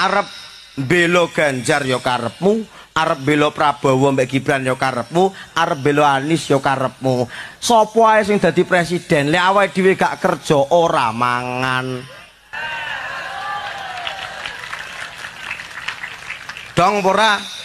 Arab belo Ganjar ya karepmu, arep belo Prabowo mbek Gibran ya karepmu, arep belo Anies ya karepmu. Sopo ae sing dadi presiden, lek awake dhewe gak kerja ora mangan. Dong ora